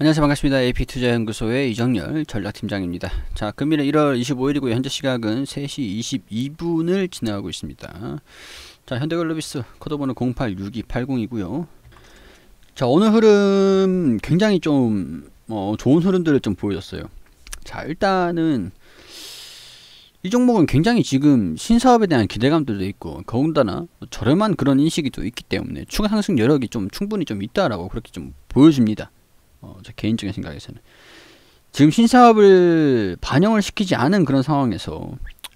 안녕하세요 반갑습니다. AP투자연구소의 이정열 전략팀장입니다. 자 금일은 1월 25일이고 현재 시각은 3시 22분을 지나가고 있습니다. 자 현대글로비스 코드번호 086280이고요. 자 오늘 흐름 굉장히 좀 어, 좋은 흐름들을 좀 보여줬어요. 자 일단은 이 종목은 굉장히 지금 신사업에 대한 기대감들도 있고 더군다나 저렴한 그런 인식이 또 있기 때문에 추가 상승 여력이 좀 충분히 좀 있다라고 그렇게 좀 보여집니다. 어, 제 개인적인 생각에서는 지금 신사업을 반영을 시키지 않은 그런 상황에서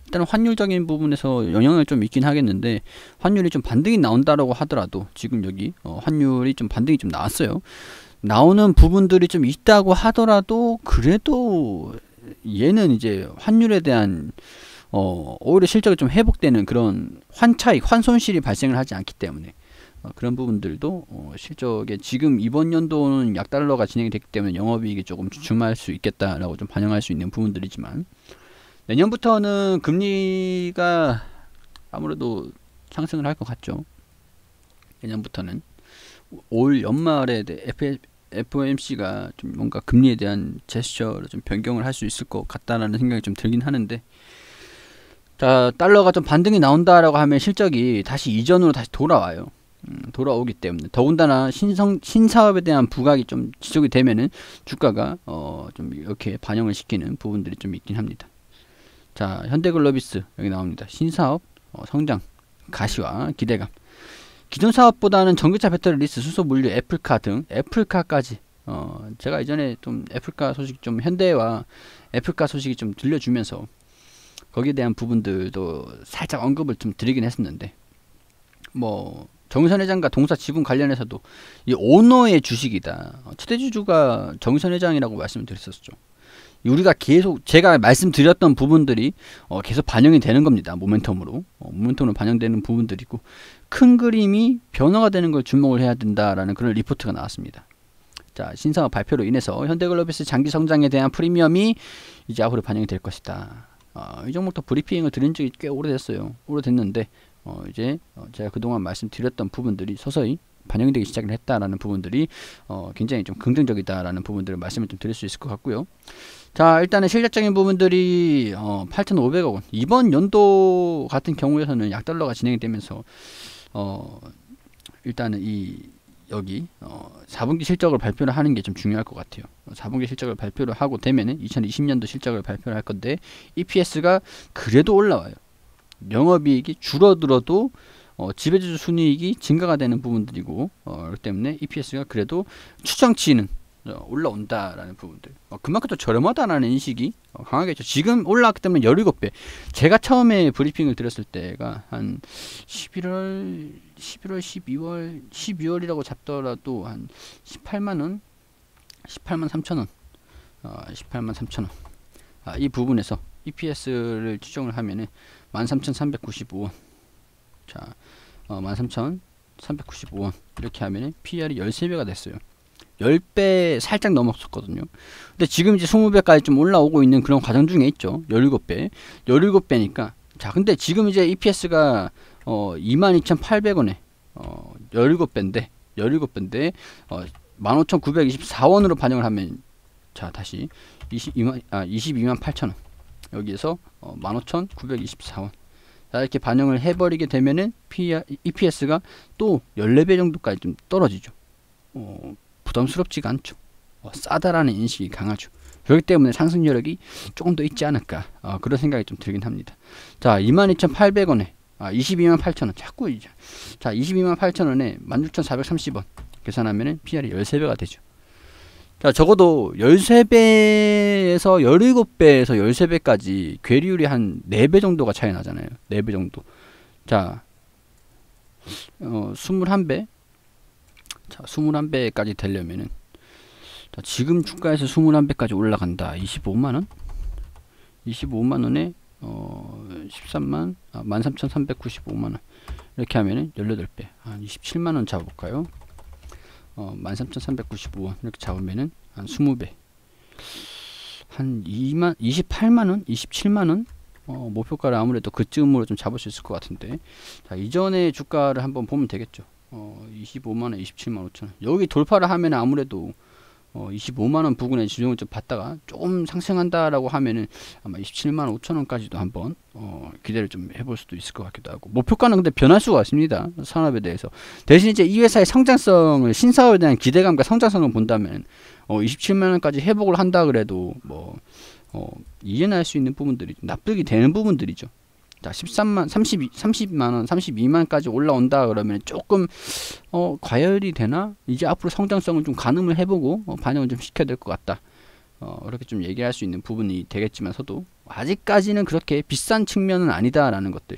일단 환율적인 부분에서 영향을 좀 있긴 하겠는데 환율이 좀 반등이 나온다라고 하더라도 지금 여기 어, 환율이 좀 반등이 좀 나왔어요. 나오는 부분들이 좀 있다고 하더라도 그래도 얘는 이제 환율에 대한 어, 오히려 실적이 좀 회복되는 그런 환차익, 환손실이 발생을 하지 않기 때문에 어, 그런 부분들도 어, 실적에 지금 이번 연도는 약달러가 진행이 됐기 때문에 영업이익이 조금 주춤할 수 있겠다라고 좀 반영할 수 있는 부분들이지만 내년부터는 금리가 아무래도 상승을 할 것 같죠. 내년부터는 올 연말에 FOMC가 좀 뭔가 금리에 대한 제스처를 좀 변경을 할 수 있을 것 같다라는 생각이 좀 들긴 하는데 자 달러가 좀 반등이 나온다라고 하면 실적이 다시 이전으로 다시 돌아와요. 음, 돌아오기 때문에 더군다나 신성 신사업에 대한 부각이 좀 지속이 되면은 주가가 어 좀 이렇게 반영을 시키는 부분들이 좀 있긴 합니다. 자 현대글로비스 여기 나옵니다. 신사업 어, 성장 가시와 기대감 기존 사업보다는 전기차 배터리 리스 수소 물류 애플카 등 애플카까지 어 제가 이전에 좀 애플카 소식 좀 현대와 애플카 소식이 좀 들려주면서 거기에 대한 부분들도 살짝 언급을 좀 드리긴 했었는데 뭐 정의선 회장과 동사 지분 관련해서도 이 오너의 주식이다. 최대주주가 정의선 회장이라고 말씀드렸었죠. 우리가 계속 제가 말씀드렸던 부분들이 어, 계속 반영이 되는 겁니다. 모멘텀으로 어, 모멘텀으로 반영되는 부분들이고 큰 그림이 변화가 되는 걸 주목을 해야 된다라는 그런 리포트가 나왔습니다. 자 신상업 발표로 인해서 현대글로비스 장기 성장에 대한 프리미엄이 이제 앞으로 반영이 될 것이다. 어, 이 종목도 브리핑을 들은 적이 꽤 오래됐어요. 오래됐는데 어 이제 어, 제가 그동안 말씀드렸던 부분들이 서서히 반영되기 시작을 했다라는 부분들이 어 굉장히 좀 긍정적이다라는 부분들을 말씀을 좀 드릴 수 있을 것 같고요. 자 일단은 실질적인 부분들이 어 8,500억 원 이번 연도 같은 경우에서는 약달러가 진행이 되면서 어 일단은 이 여기 어 4분기 실적을 발표를 하는 게 좀 중요할 것 같아요. 4분기 실적을 발표를 하고 되면은 2020년도 실적을 발표를 할 건데 EPS가 그래도 올라와요. 영업이익이 줄어들어도 어, 지배주주 순이익이 증가가 되는 부분들이고 어, 그렇기 때문에 EPS가 그래도 추정치는 어, 올라온다라는 부분들 어, 그만큼 또저렴하다는 인식이 어, 강하게 죠 지금 올라왔기 때문에 17배 제가 처음에 브리핑을 드렸을 때가 한 11월 11월 12월 12월이라고 잡더라도 한 18만원 18만 3천원 어, 18만 3천원 아, 이 부분에서 EPS를 추정을 하면은 13,395원 자 어, 13,395원 이렇게 하면 PR이 13배가 됐어요 10배 살짝 넘었었거든요 근데 지금 이제 20배까지 좀 올라오고 있는 그런 과정 중에 있죠 17배 17배니까 자 근데 지금 이제 EPS가 어, 22,800원에 어, 17배인데 17배인데 어, 15,924원으로 반영을 하면 자 다시 22만, 아, 22만 8천원 여기에서 15,924원 어, 이렇게 반영을 해버리게 되면은 EPS가 또 14배 정도까지 좀 떨어지죠. 어, 부담스럽지가 않죠. 어, 싸다라는 인식이 강하죠. 그렇기 때문에 상승 여력이 조금 더 있지 않을까 어, 그런 생각이 좀 들긴 합니다. 자 22,800원에 아, 22만 8천원 자꾸 이제 자 22만 8천원에 16,430원 계산하면 은 PR이 13배가 되죠. 자, 적어도 13배에서 17배에서 13배까지 괴리율이 한 4배 정도가 차이 나잖아요. 4배 정도. 자, 어, 21배? 자, 21배까지 되려면은 자, 지금 주가에서 21배까지 올라간다. 25만원? 25만원에 어, 13만, 아, 13,395만원. 이렇게 하면은 18배. 한 27만원 잡아볼까요? 어, 13,395원 이렇게 잡으면은 한 20배 한 2만 28만원 27만원 어, 목표가를 아무래도 그쯤으로 좀 잡을 수 있을 것 같은데 자 이전의 주가를 한번 보면 되겠죠 어, 25만원 27만 5천원 여기 돌파를 하면 아무래도 어, 25만 원 부근에 지정을 좀 받다가 조금 상승한다라고 하면은 아마 27만 5천 원까지도 한번 어, 기대를 좀 해볼 수도 있을 것 같기도 하고 목표가는 근데 변할 수가 없습니다 산업에 대해서 대신 이제 이 회사의 성장성을 신사업에 대한 기대감과 성장성을 본다면 어, 27만 원까지 회복을 한다 그래도 뭐 어, 이해할 수 있는 부분들이 납득이 되는 부분들이죠 자, 13만, 30, 30만원, 32만까지 올라온다 그러면 조금, 어, 과열이 되나? 이제 앞으로 성장성을 좀 가늠을 해보고, 어, 반영을 좀 시켜야 될 것 같다. 어, 그렇게 좀 얘기할 수 있는 부분이 되겠지만서도, 아직까지는 그렇게 비싼 측면은 아니다라는 것들.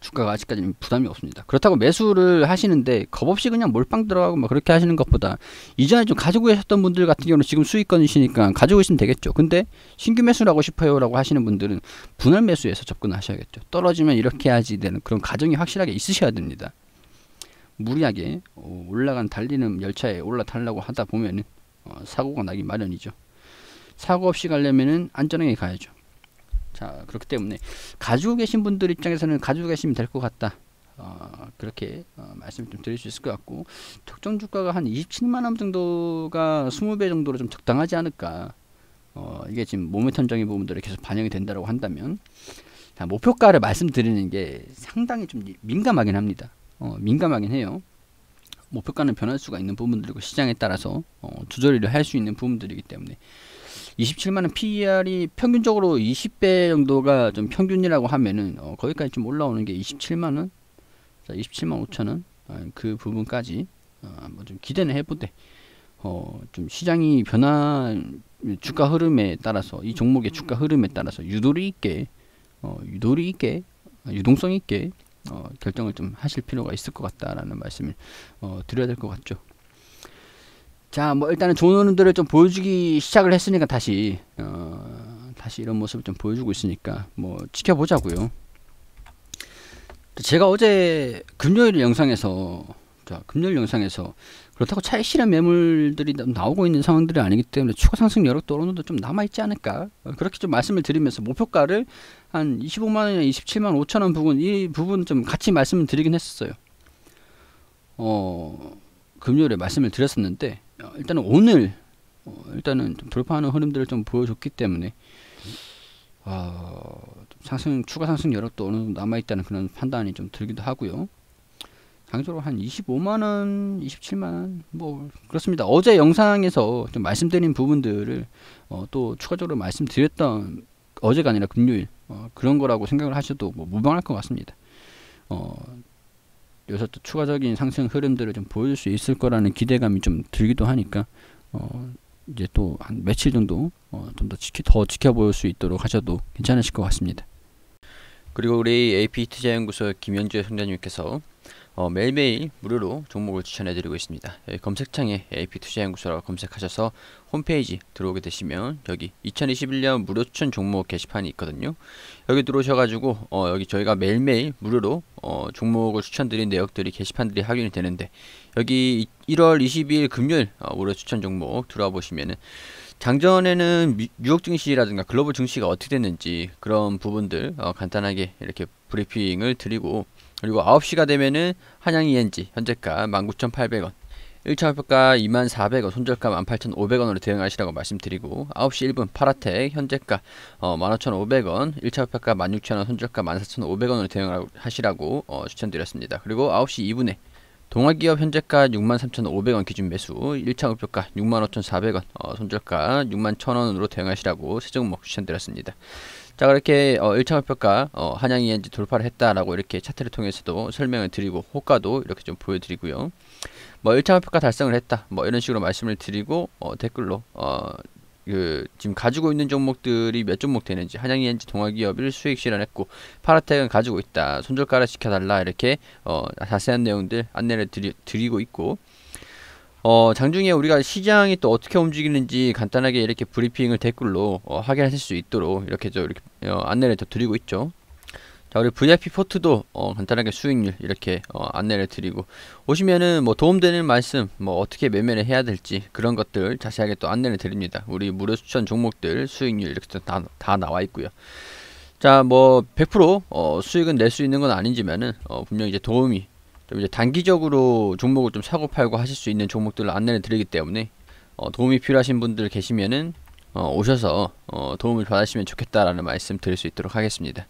주가가 아직까지는 부담이 없습니다. 그렇다고 매수를 하시는데 겁없이 그냥 몰빵 들어가고 막 그렇게 하시는 것보다 이전에 좀 가지고 계셨던 분들 같은 경우는 지금 수익권이시니까 가지고 계시면 되겠죠. 근데 신규 매수를하고 싶어요라고 하시는 분들은 분할 매수에서 접근하셔야겠죠. 떨어지면 이렇게 해야지 되는 그런 가정이 확실하게 있으셔야 됩니다. 무리하게 어, 올라간 달리는 열차에 올라타려고 하다 보면은 어, 사고가 나기 마련이죠. 사고 없이 가려면은 안전하게 가야죠. 자 그렇기 때문에 가지고 계신 분들 입장에서는 가지고 계시면 될 것 같다. 어, 그렇게 어, 말씀 좀 드릴 수 있을 것 같고 특정 주가가 한 27만 원 정도가 20배 정도로 좀 적당하지 않을까 어, 이게 지금 모멘텀적인 부분들이 계속 반영이 된다고 한다면 자, 목표가를 말씀드리는 게 상당히 좀 민감하긴 합니다 어, 민감하긴 해요 목표가는 변할 수가 있는 부분들이고 시장에 따라서 어, 조절을 할 수 있는 부분들이기 때문에 27만 원 PER이 평균적으로 20배 정도가 좀 평균이라고 하면은 어, 거기까지 좀 올라오는 게 27만 원, 자 27만 5천 원, 아, 그 부분까지 어, 한번 좀 기대는 해보되 어, 좀 시장이 변화 주가 흐름에 따라서 이 종목의 주가 흐름에 따라서 유도리 있게 어, 유도리 있게 유동성 있게 어, 결정을 좀 하실 필요가 있을 것 같다라는 말씀을 어, 드려야 될 것 같죠. 자, 뭐 일단은 좋은 흐들을좀 보여주기 시작을 했으니까 다시 어, 다시 이런 모습을 좀 보여주고 있으니까 뭐 지켜보자고요. 제가 어제 금요일 영상에서 자, 금요일 영상에서 그렇다고 차에 실현 매물들이 나오고 있는 상황들이 아니기 때문에 추가 상승 여력도 어느 정도 좀 남아 있지 않을까 그렇게 좀 말씀을 드리면서 목표가를 한 25만 원이나 27만 5천 원 부분 이 부분 좀 같이 말씀을 드리긴 했었어요. 어 금요일에 말씀을 드렸었는데 어, 일단은 오늘 어, 일단은 좀 돌파하는 흐름들을 좀 보여줬기 때문에 어, 상승 추가 상승 여력도 어느 정도 남아 있다는 그런 판단이 좀 들기도 하고요. 장기적으로 한 25만 원, 27만 원, 뭐 그렇습니다. 어제 영상에서 좀 말씀드린 부분들을 어, 또 추가적으로 말씀드렸던 어제가 아니라 금요일 어, 그런 거라고 생각을 하셔도 뭐 무방할 것 같습니다. 어, 여기서 또 추가적인 상승 흐름들을 좀 보여줄 수 있을 거라는 기대감이 좀 들기도 하니까 어 이제 또 한 며칠 정도 어 좀더 지키 더 지켜볼 수 있도록 하셔도 괜찮으실 것 같습니다. 그리고 우리 APT자연구소 김현주 선장님께서 어, 매일매일 무료로 종목을 추천해드리고 있습니다. 검색창에 AP투자연구소라고 검색하셔서 홈페이지 들어오게 되시면 여기 2021년 무료 추천 종목 게시판이 있거든요. 여기 들어오셔가지고 어, 여기 저희가 매일매일 무료로 어, 종목을 추천드린 내역들이 게시판들이 확인이 되는데 여기 1월 22일 금요일 어, 무료 추천 종목 들어와 보시면은 장전에는 뉴욕 증시라든가 글로벌 증시가 어떻게 됐는지 그런 부분들 어, 간단하게 이렇게 브리핑을 드리고 그리고 9시가 되면은 한양 ENG 현재가 19,800원 1차 발표가 24,400원, 손절가 18,500원으로 대응하시라고 말씀드리고 9시 1분 파라텍 현재가 어, 15,500원, 1차 발표가 16,000원, 손절가 14,500원으로 대응하시라고 어, 추천드렸습니다. 그리고 9시 2분에 동아기업 현재가 63,500원 기준 매수, 1차 목표가 65,400원, 어, 손절가 61,000원으로 대응하시라고 세 종목 추천드렸습니다. 자 그렇게 어, 1차 목표가 어, 한양 ENG 돌파를 했다라고 이렇게 차트를 통해서도 설명을 드리고 호가도 이렇게 좀 보여드리고요. 뭐 1차 목표가 달성을 했다 뭐 이런 식으로 말씀을 드리고 어, 댓글로 어, 그 지금 가지고 있는 종목들이 몇 종목 되는지 한양이 엔지 동아기업 을수익 실현했고 파라텍은 가지고 있다 손절 가라 시켜달라 이렇게 어, 자세한 내용들 안내를 드리, 드리고 있고 어, 장중에 우리가 시장이 또 어떻게 움직이는지 간단하게 이렇게 브리핑을 댓글로 어, 확인하실 수 있도록 이렇게 저 이렇게 어, 안내를 더 드리고 있죠. 자 우리 VIP 포트도 어, 간단하게 수익률 이렇게 어, 안내를 드리고 오시면은 뭐 도움되는 말씀 뭐 어떻게 매매를 해야 될지 그런 것들 자세하게 또 안내를 드립니다 우리 무료 추천 종목들 수익률 이렇게 다, 다 나와 있고요 자 뭐 100% 어, 수익은 낼 수 있는 건 아니지만은 어, 분명 이제 도움이 좀 이제 단기적으로 종목을 좀 사고 팔고 하실 수 있는 종목들을 안내를 드리기 때문에 어, 도움이 필요하신 분들 계시면은 어, 오셔서 어, 도움을 받으시면 좋겠다라는 말씀 드릴 수 있도록 하겠습니다.